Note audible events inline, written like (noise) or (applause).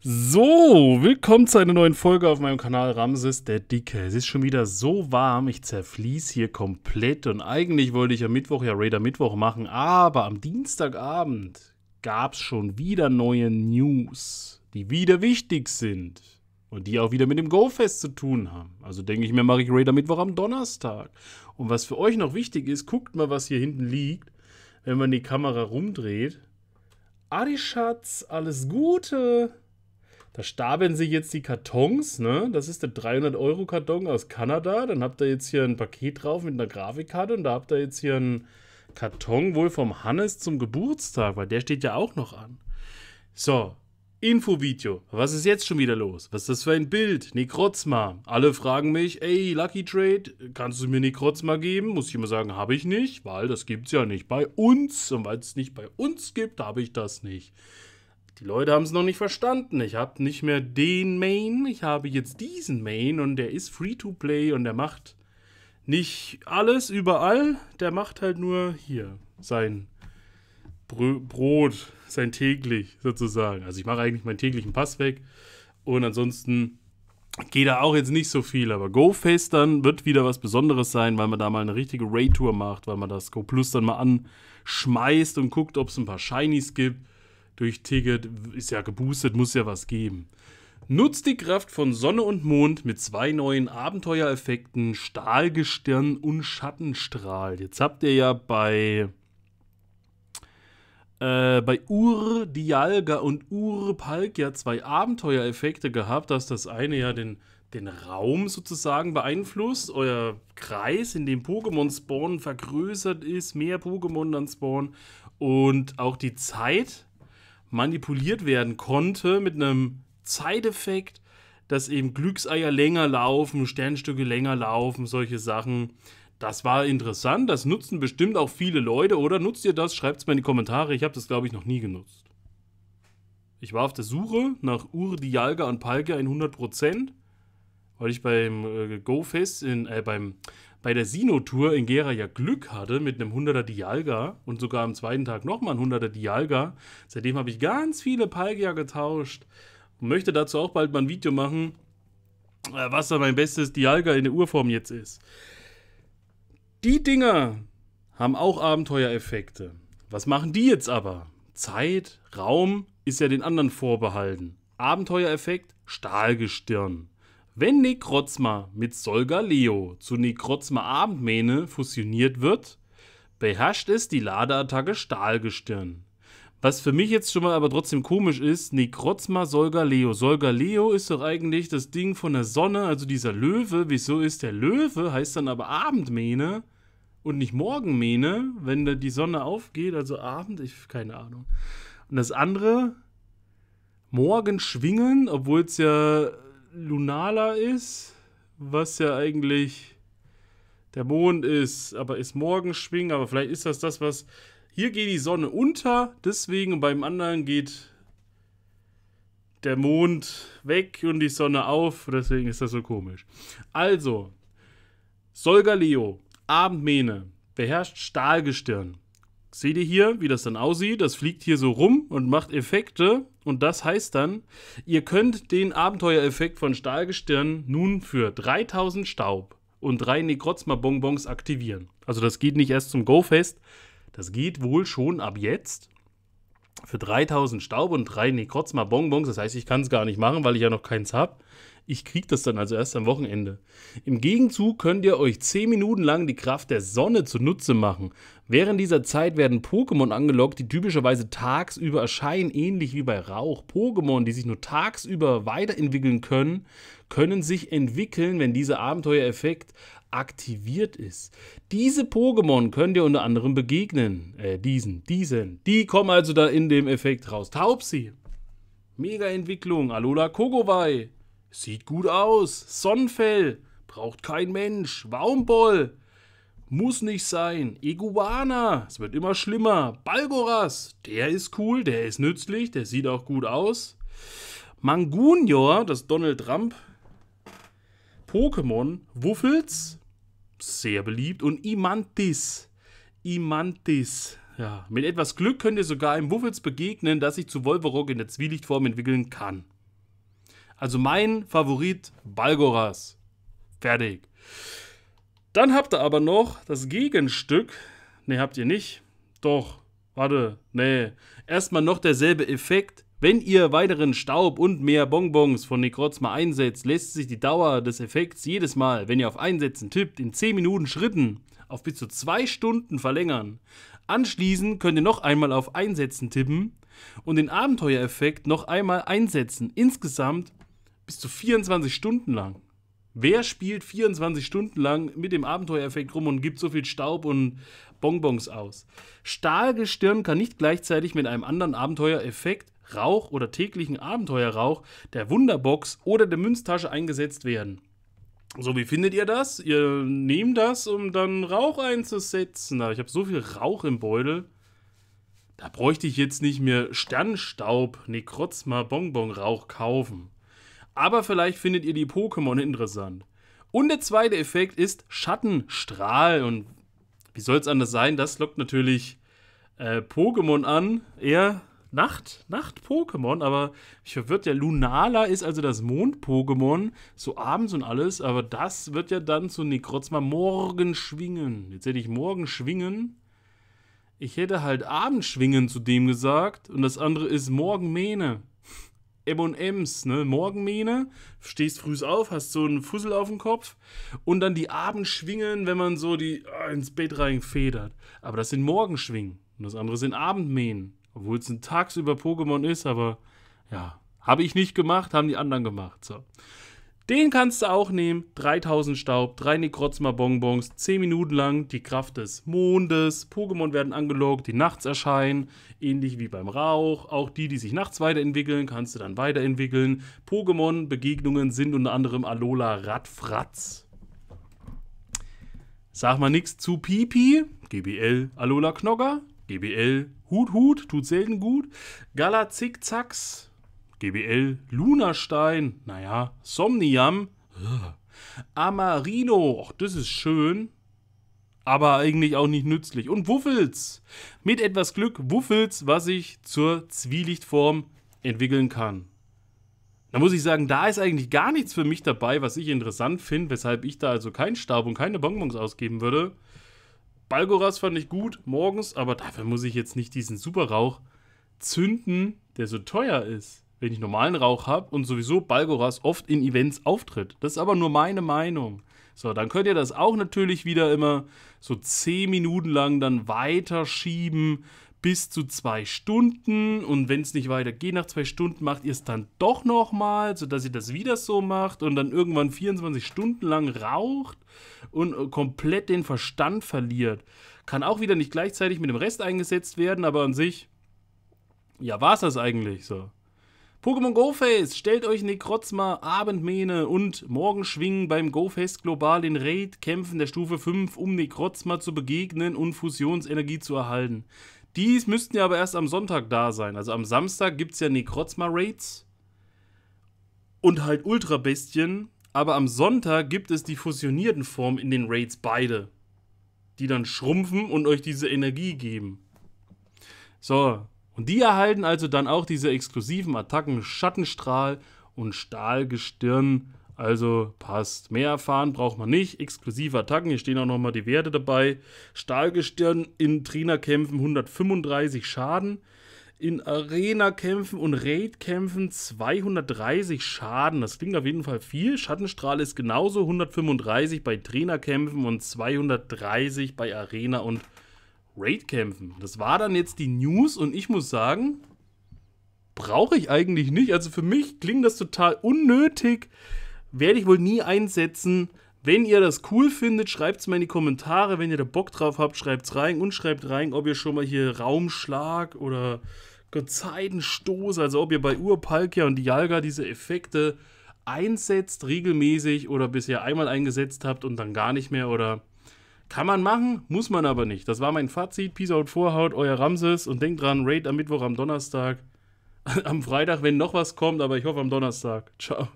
So, willkommen zu einer neuen Folge auf meinem Kanal Ramses der Dicke. Es ist schon wieder so warm, ich zerfließ hier komplett und eigentlich wollte ich am Mittwoch ja Raider Mittwoch machen, aber am Dienstagabend gab es schon wieder neue News, die wieder wichtig sind und die auch wieder mit dem Go-Fest zu tun haben. Also denke ich mir, mache ich Raider Mittwoch am Donnerstag. Und was für euch noch wichtig ist, guckt mal, was hier hinten liegt, wenn man die Kamera rumdreht. Adi Schatz, alles Gute! Da stapeln sich jetzt die Kartons, ne? Das ist der 300-Euro-Karton aus Kanada. Dann habt ihr jetzt hier ein Paket drauf mit einer Grafikkarte und da habt ihr jetzt hier einen Karton wohl vom Hannes zum Geburtstag, weil der steht ja auch noch an. So, Infovideo. Was ist jetzt schon wieder los? Was ist das für ein Bild? Nikrozma. Alle fragen mich, ey, Lucky Trade, kannst du mir Nikrozma geben? Muss ich immer sagen, habe ich nicht, weil das gibt's ja nicht bei uns. Und weil es nicht bei uns gibt, habe ich das nicht. Die Leute haben es noch nicht verstanden. Ich habe nicht mehr den Main, ich habe jetzt diesen Main und der ist free to play und der macht nicht alles überall, der macht halt nur hier sein Br Brot, sein täglich sozusagen. Also ich mache eigentlich meinen täglichen Pass weg und ansonsten geht da auch jetzt nicht so viel, aber GoFace dann wird wieder was Besonderes sein, weil man da mal eine richtige Raid-Tour macht, weil man das Go Plus dann mal anschmeißt und guckt, ob es ein paar Shinies gibt durch Ticket, ist ja geboostet, muss ja was geben. Nutzt die Kraft von Sonne und Mond mit zwei neuen Abenteuereffekten, Stahlgestirn und Schattenstrahl. Jetzt habt ihr ja bei, äh, bei Ur Dialga und Ur Palk ja zwei Abenteuereffekte gehabt, dass das eine ja den, den Raum sozusagen beeinflusst, euer Kreis, in dem Pokémon spawnen, vergrößert ist, mehr Pokémon dann spawnen und auch die Zeit manipuliert werden konnte mit einem Zeiteffekt, dass eben Glückseier länger laufen, Sternstücke länger laufen, solche Sachen. Das war interessant, das nutzen bestimmt auch viele Leute, oder? Nutzt ihr das? Schreibt es mal in die Kommentare. Ich habe das, glaube ich, noch nie genutzt. Ich war auf der Suche nach Ur, Dialga und Palga in 100%, weil ich beim äh, GoFest, äh, beim bei der Sino-Tour in Gera ja Glück hatte mit einem 100er Dialga und sogar am zweiten Tag nochmal ein 100er Dialga. Seitdem habe ich ganz viele Palgia getauscht und möchte dazu auch bald mal ein Video machen, äh, was da mein bestes Dialga in der Urform jetzt ist. Die Dinger haben auch Abenteuereffekte. Was machen die jetzt aber? Zeit, Raum ist ja den anderen vorbehalten. Abenteuereffekt, Stahlgestirn. Wenn Necrozma mit Solgaleo zu Necrozma Abendmähne fusioniert wird, beherrscht es die Ladeattacke Stahlgestirn. Was für mich jetzt schon mal aber trotzdem komisch ist, Necrozma Solgaleo. Solgaleo ist doch eigentlich das Ding von der Sonne, also dieser Löwe. Wieso ist der Löwe? Heißt dann aber Abendmähne und nicht Morgenmähne, wenn da die Sonne aufgeht, also Abend, ich keine Ahnung. Und das andere, Morgen schwingen, obwohl es ja Lunala ist, was ja eigentlich der Mond ist, aber ist Morgenschwing, aber vielleicht ist das das, was. Hier geht die Sonne unter, deswegen beim anderen geht der Mond weg und die Sonne auf, deswegen ist das so komisch. Also, Solgaleo, Abendmähne, beherrscht Stahlgestirn. Seht ihr hier, wie das dann aussieht? Das fliegt hier so rum und macht Effekte und das heißt dann, ihr könnt den Abenteuereffekt von Stahlgestirn nun für 3000 Staub und drei nekrozma bonbons aktivieren. Also das geht nicht erst zum Go-Fest, das geht wohl schon ab jetzt für 3000 Staub und drei Nekrotzma Bonbons. Das heißt, ich kann es gar nicht machen, weil ich ja noch keins habe. Ich kriege das dann also erst am Wochenende. Im Gegenzug könnt ihr euch 10 Minuten lang die Kraft der Sonne zunutze machen. Während dieser Zeit werden Pokémon angelockt, die typischerweise tagsüber erscheinen, ähnlich wie bei Rauch. Pokémon, die sich nur tagsüber weiterentwickeln können, können sich entwickeln, wenn dieser Abenteuereffekt aktiviert ist. Diese Pokémon könnt ihr unter anderem begegnen. Äh, diesen, diesen. Die kommen also da in dem Effekt raus. Taubsi. Mega Entwicklung. Alola Kogowai. Sieht gut aus. Sonnenfell. Braucht kein Mensch. Waumboll. Muss nicht sein. Iguana. Es wird immer schlimmer. Balgoras. Der ist cool. Der ist nützlich. Der sieht auch gut aus. Mangunior, das Donald Trump Pokémon Wuffels, sehr beliebt, und Imantis. Imantis. Ja, mit etwas Glück könnt ihr sogar einem Wuffels begegnen, das sich zu Wolverog in der Zwielichtform entwickeln kann. Also mein Favorit Balgoras. Fertig. Dann habt ihr aber noch das Gegenstück. Ne, habt ihr nicht. Doch, warte, ne. Erstmal noch derselbe Effekt wenn ihr weiteren Staub und mehr Bonbons von Necrozma einsetzt, lässt sich die Dauer des Effekts jedes Mal, wenn ihr auf Einsetzen tippt, in 10 Minuten Schritten auf bis zu 2 Stunden verlängern. Anschließend könnt ihr noch einmal auf Einsetzen tippen und den Abenteuereffekt noch einmal einsetzen. Insgesamt bis zu 24 Stunden lang. Wer spielt 24 Stunden lang mit dem Abenteuereffekt rum und gibt so viel Staub und Bonbons aus? Stahlgestirn kann nicht gleichzeitig mit einem anderen Abenteuereffekt Rauch oder täglichen Abenteuerrauch, der Wunderbox oder der Münztasche eingesetzt werden. So, wie findet ihr das? Ihr nehmt das, um dann Rauch einzusetzen. Aber ich habe so viel Rauch im Beutel. Da bräuchte ich jetzt nicht mehr Sternstaub, Nekrozma, Bonbon-Rauch kaufen. Aber vielleicht findet ihr die Pokémon interessant. Und der zweite Effekt ist Schattenstrahl. Und wie soll es anders sein? Das lockt natürlich äh, Pokémon an, eher Nacht, Nacht-Pokémon, aber ich verwirrt ja, Lunala ist also das Mond-Pokémon, so abends und alles, aber das wird ja dann zu Nekrotzma morgen schwingen. Jetzt hätte ich morgen schwingen. Ich hätte halt Abend schwingen zu dem gesagt und das andere ist Morgenmähne. M&M's, ne? Morgenmähne, stehst früh auf, hast so einen Fussel auf dem Kopf und dann die Abendschwingen, wenn man so die ah, ins Bett reinfedert. Aber das sind Morgenschwingen und das andere sind Abendmähen. Obwohl es ein tagsüber Pokémon ist, aber ja, habe ich nicht gemacht, haben die anderen gemacht. So. Den kannst du auch nehmen. 3000 Staub, 3 Nekrotzma Bonbons, 10 Minuten lang die Kraft des Mondes. Pokémon werden angelockt, die nachts erscheinen, ähnlich wie beim Rauch. Auch die, die sich nachts weiterentwickeln, kannst du dann weiterentwickeln. Pokémon-Begegnungen sind unter anderem Alola Radfratz. Sag mal nichts zu Pipi, GBL, Alola Knogger, GBL Hut Hut, tut selten gut. Gala Zickzacks, GBL Lunastein, naja, Somnium. Amarino, Och, das ist schön, aber eigentlich auch nicht nützlich. Und Wuffels, mit etwas Glück Wuffels, was ich zur Zwielichtform entwickeln kann. Da muss ich sagen, da ist eigentlich gar nichts für mich dabei, was ich interessant finde, weshalb ich da also keinen Stab und keine Bonbons ausgeben würde. Balgoras fand ich gut morgens, aber dafür muss ich jetzt nicht diesen Superrauch zünden, der so teuer ist, wenn ich normalen Rauch habe und sowieso Balgoras oft in Events auftritt. Das ist aber nur meine Meinung. So, dann könnt ihr das auch natürlich wieder immer so 10 Minuten lang dann weiterschieben, bis zu zwei Stunden und wenn es nicht weiter geht nach zwei Stunden macht ihr es dann doch nochmal, sodass ihr das wieder so macht und dann irgendwann 24 Stunden lang raucht und äh, komplett den Verstand verliert. Kann auch wieder nicht gleichzeitig mit dem Rest eingesetzt werden, aber an sich, ja, war es das eigentlich so. Pokémon Go Face, stellt euch Nekrozma, Abendmähne und Morgenschwingen beim Go Fest global in Raid-Kämpfen der Stufe 5, um Nekrozma zu begegnen und Fusionsenergie zu erhalten. Die müssten ja aber erst am Sonntag da sein. Also am Samstag gibt es ja nekrozma raids und halt Ultra-Bestien. Aber am Sonntag gibt es die fusionierten Formen in den Raids beide. Die dann schrumpfen und euch diese Energie geben. So. Und die erhalten also dann auch diese exklusiven Attacken Schattenstrahl und Stahlgestirn also passt. Mehr erfahren braucht man nicht. Exklusive Attacken, hier stehen auch nochmal die Werte dabei. Stahlgestirn in Trainerkämpfen 135 Schaden. In Arena-Kämpfen und Raid-Kämpfen 230 Schaden. Das klingt auf jeden Fall viel. Schattenstrahl ist genauso 135 bei Trainerkämpfen und 230 bei Arena und Raid-Kämpfen. Das war dann jetzt die News und ich muss sagen, brauche ich eigentlich nicht. Also für mich klingt das total unnötig, werde ich wohl nie einsetzen. Wenn ihr das cool findet, schreibt es mal in die Kommentare. Wenn ihr da Bock drauf habt, schreibt es rein und schreibt rein, ob ihr schon mal hier Raumschlag oder Gezeitenstoß, also ob ihr bei Urpalkia und Dialga diese Effekte einsetzt, regelmäßig oder bisher einmal eingesetzt habt und dann gar nicht mehr oder kann man machen, muss man aber nicht. Das war mein Fazit. Peace out, Vorhaut, euer Ramses und denkt dran, Raid am Mittwoch, am Donnerstag, (laughs) am Freitag, wenn noch was kommt, aber ich hoffe am Donnerstag. Ciao.